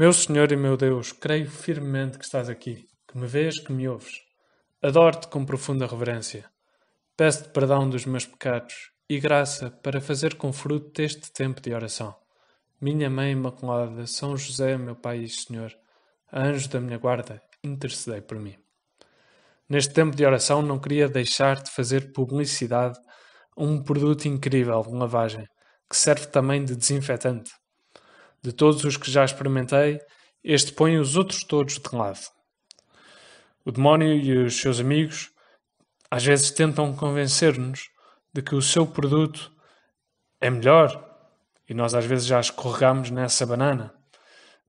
Meu Senhor e meu Deus, creio firmemente que estás aqui, que me vês, que me ouves. Adoro-te com profunda reverência. Peço-te perdão dos meus pecados e graça para fazer com fruto deste tempo de oração. Minha Mãe Imaculada, São José, meu Pai e Senhor, anjo da minha guarda, intercedei por mim. Neste tempo de oração, não queria deixar de fazer publicidade a um produto incrível de lavagem, que serve também de desinfetante. De todos os que já experimentei, este põe os outros todos de lado. O demónio e os seus amigos às vezes tentam convencer-nos de que o seu produto é melhor e nós às vezes já escorregamos nessa banana,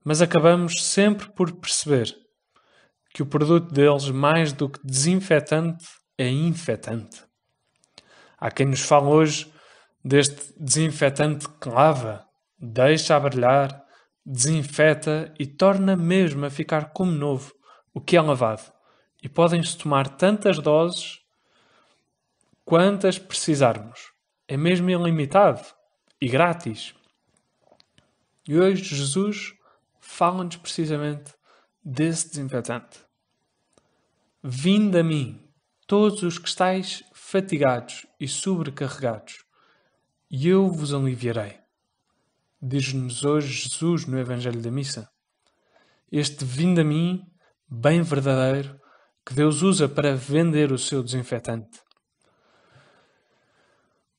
mas acabamos sempre por perceber que o produto deles, mais do que desinfetante, é infetante. Há quem nos fale hoje deste desinfetante que lava deixa a brilhar, desinfeta e torna mesmo a ficar como novo, o que é lavado. E podem-se tomar tantas doses quantas precisarmos. É mesmo ilimitado e grátis. E hoje Jesus fala-nos precisamente desse desinfetante. Vinde a mim, todos os que estáis fatigados e sobrecarregados, e eu vos aliviarei diz-nos hoje Jesus no Evangelho da Missa. Este vindo a mim, bem verdadeiro, que Deus usa para vender o seu desinfetante.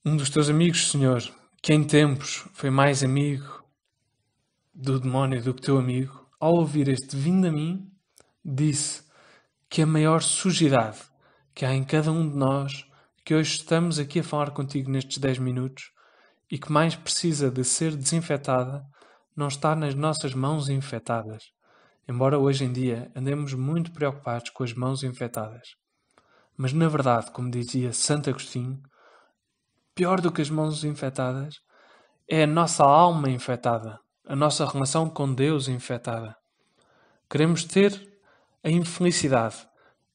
Um dos teus amigos, Senhor, que em tempos foi mais amigo do demónio do que teu amigo, ao ouvir este vindo a mim, disse que a maior sujidade que há em cada um de nós que hoje estamos aqui a falar contigo nestes 10 minutos e que mais precisa de ser desinfetada não está nas nossas mãos infectadas, embora hoje em dia andemos muito preocupados com as mãos infectadas. Mas na verdade, como dizia Santo Agostinho, pior do que as mãos infectadas é a nossa alma infectada, a nossa relação com Deus infectada. Queremos ter a infelicidade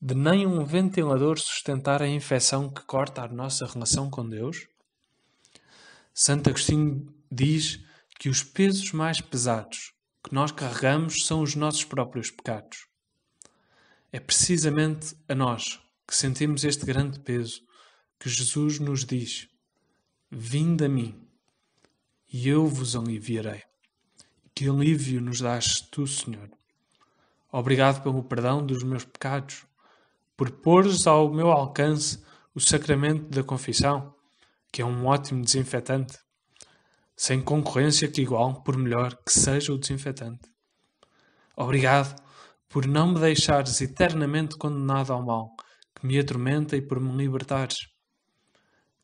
de nem um ventilador sustentar a infecção que corta a nossa relação com Deus? Santo Agostinho diz que os pesos mais pesados que nós carregamos são os nossos próprios pecados. É precisamente a nós que sentimos este grande peso que Jesus nos diz: Vinde a mim, e eu vos aliviarei. Que alívio nos dás tu, Senhor. Obrigado pelo perdão dos meus pecados, por pores ao meu alcance o sacramento da confissão que é um ótimo desinfetante. Sem concorrência que igual, por melhor que seja o desinfetante. Obrigado por não me deixares eternamente condenado ao mal que me atormenta e por me libertares.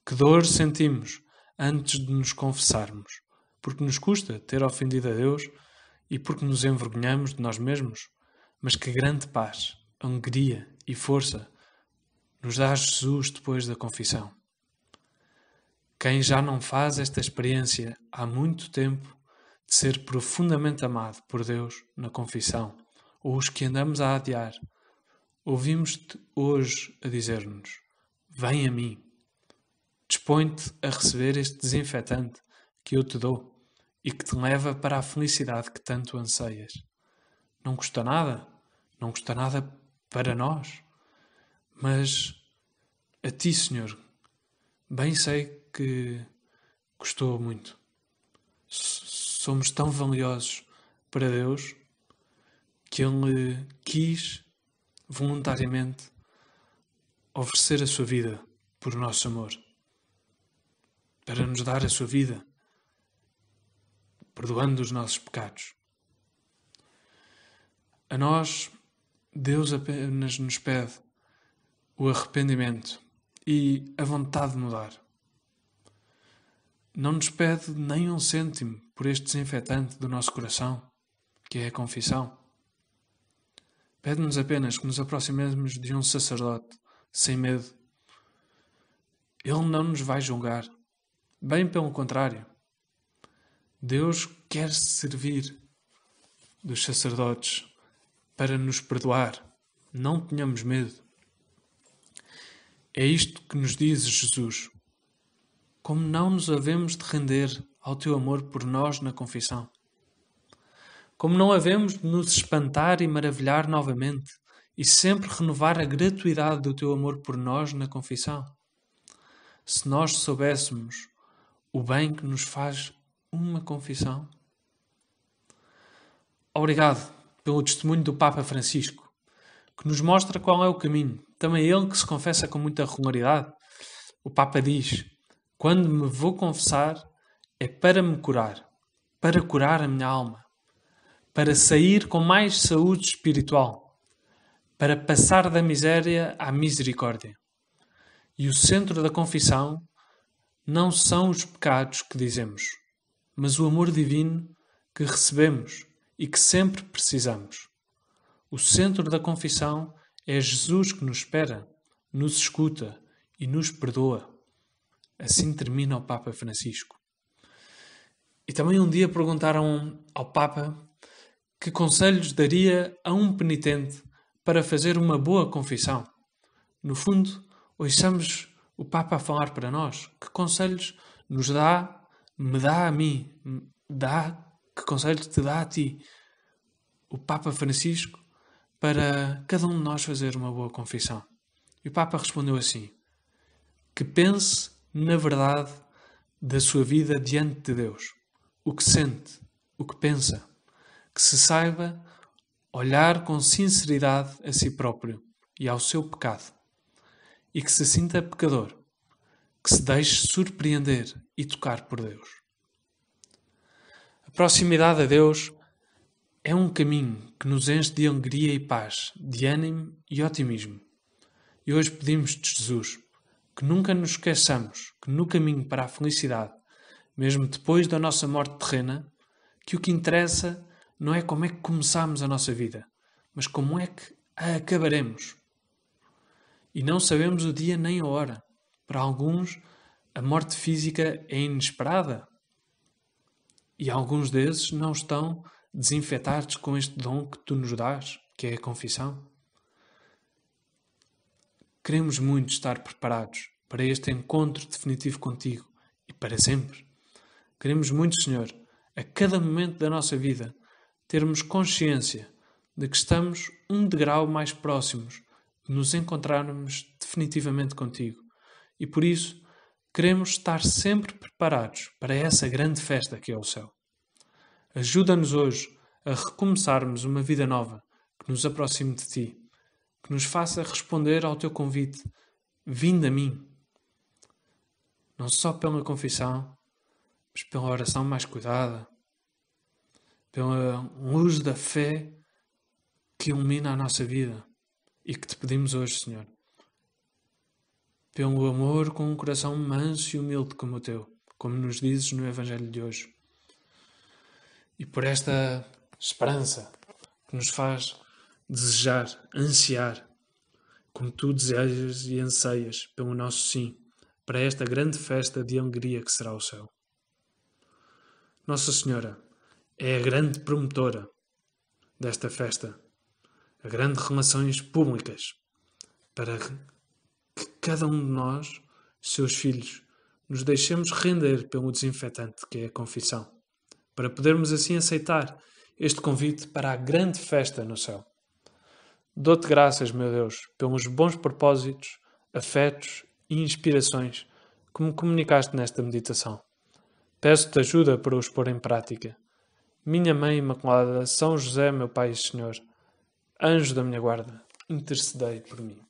Que dor sentimos antes de nos confessarmos, porque nos custa ter ofendido a Deus e porque nos envergonhamos de nós mesmos, mas que grande paz, alegria e força nos dá Jesus depois da confissão. Quem já não faz esta experiência há muito tempo de ser profundamente amado por Deus na confissão, ou os que andamos a adiar, ouvimos-te hoje a dizer-nos: Vem a mim, dispõe-te a receber este desinfetante que eu te dou e que te leva para a felicidade que tanto anseias. Não custa nada, não custa nada para nós, mas a ti, Senhor, bem sei que custou muito. Somos tão valiosos para Deus que Ele quis voluntariamente oferecer a sua vida por nosso amor, para nos dar a sua vida, perdoando os nossos pecados. A nós, Deus apenas nos pede o arrependimento e a vontade de mudar não nos pede nem um cêntimo por este desinfetante do nosso coração, que é a confissão. Pede-nos apenas que nos aproximemos de um sacerdote, sem medo. Ele não nos vai julgar. Bem pelo contrário. Deus quer servir dos sacerdotes para nos perdoar. Não tenhamos medo. É isto que nos diz Jesus como não nos havemos de render ao teu amor por nós na confissão. Como não havemos de nos espantar e maravilhar novamente, e sempre renovar a gratuidade do teu amor por nós na confissão. Se nós soubéssemos o bem que nos faz uma confissão. Obrigado pelo testemunho do Papa Francisco, que nos mostra qual é o caminho. Também ele que se confessa com muita regularidade. O Papa diz: quando me vou confessar, é para me curar, para curar a minha alma, para sair com mais saúde espiritual, para passar da miséria à misericórdia. E o centro da confissão não são os pecados que dizemos, mas o amor divino que recebemos e que sempre precisamos. O centro da confissão é Jesus que nos espera, nos escuta e nos perdoa. Assim termina o Papa Francisco. E também um dia perguntaram ao Papa que conselhos daria a um penitente para fazer uma boa confissão. No fundo, ouçamos o Papa a falar para nós. Que conselhos nos dá, me dá a mim, dá, que conselhos te dá a ti, o Papa Francisco, para cada um de nós fazer uma boa confissão. E o Papa respondeu assim: que pense na verdade da sua vida diante de Deus, o que sente, o que pensa, que se saiba olhar com sinceridade a si próprio e ao seu pecado, e que se sinta pecador, que se deixe surpreender e tocar por Deus. A proximidade a Deus é um caminho que nos enche de alegria e paz, de ânimo e otimismo. E hoje pedimos de Jesus que nunca nos esqueçamos que no caminho para a felicidade, mesmo depois da nossa morte terrena, que o que interessa não é como é que começamos a nossa vida, mas como é que a acabaremos. E não sabemos o dia nem a hora. Para alguns, a morte física é inesperada. E alguns desses não estão desinfetados com este dom que tu nos dás, que é a confissão. Queremos muito estar preparados para este encontro definitivo contigo e para sempre. Queremos muito, Senhor, a cada momento da nossa vida, termos consciência de que estamos um degrau mais próximos de nos encontrarmos definitivamente contigo. E por isso, queremos estar sempre preparados para essa grande festa que é o céu. Ajuda-nos hoje a recomeçarmos uma vida nova que nos aproxime de ti que nos faça responder ao teu convite: vinda a mim. Não só pela confissão, mas pela oração mais cuidada, pela luz da fé que ilumina a nossa vida e que te pedimos hoje, Senhor. Pelo amor com um coração manso e humilde como o teu, como nos dizes no Evangelho de hoje. E por esta esperança que nos faz desejar, ansiar, como tu desejas e anseias pelo nosso sim, para esta grande festa de alegria que será o céu. Nossa Senhora é a grande promotora desta festa, a grande relações públicas, para que cada um de nós, seus filhos, nos deixemos render pelo desinfetante que é a confissão, para podermos assim aceitar este convite para a grande festa no céu. Dou-te graças, meu Deus, pelos bons propósitos, afetos e inspirações que me comunicaste nesta meditação. Peço-te ajuda para os pôr em prática. Minha Mãe Imaculada, São José, meu Pai e Senhor, anjo da minha guarda, intercedei por mim.